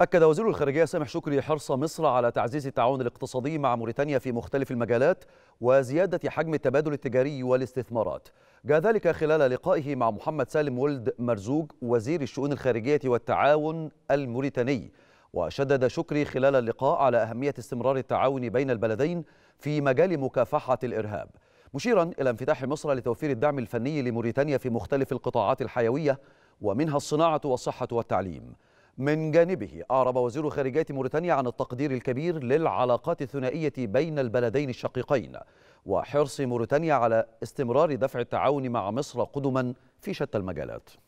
أكد وزير الخارجية سامح شكري حرص مصر على تعزيز التعاون الاقتصادي مع موريتانيا في مختلف المجالات وزيادة حجم التبادل التجاري والاستثمارات جاء ذلك خلال لقائه مع محمد سالم ولد مرزوق وزير الشؤون الخارجية والتعاون الموريتاني وشدد شكري خلال اللقاء على أهمية استمرار التعاون بين البلدين في مجال مكافحة الإرهاب مشيرا إلى انفتاح مصر لتوفير الدعم الفني لموريتانيا في مختلف القطاعات الحيوية ومنها الصناعة والصحة والتعليم من جانبه أعرب وزير خارجية موريتانيا عن التقدير الكبير للعلاقات الثنائية بين البلدين الشقيقين وحرص موريتانيا على استمرار دفع التعاون مع مصر قدما في شتى المجالات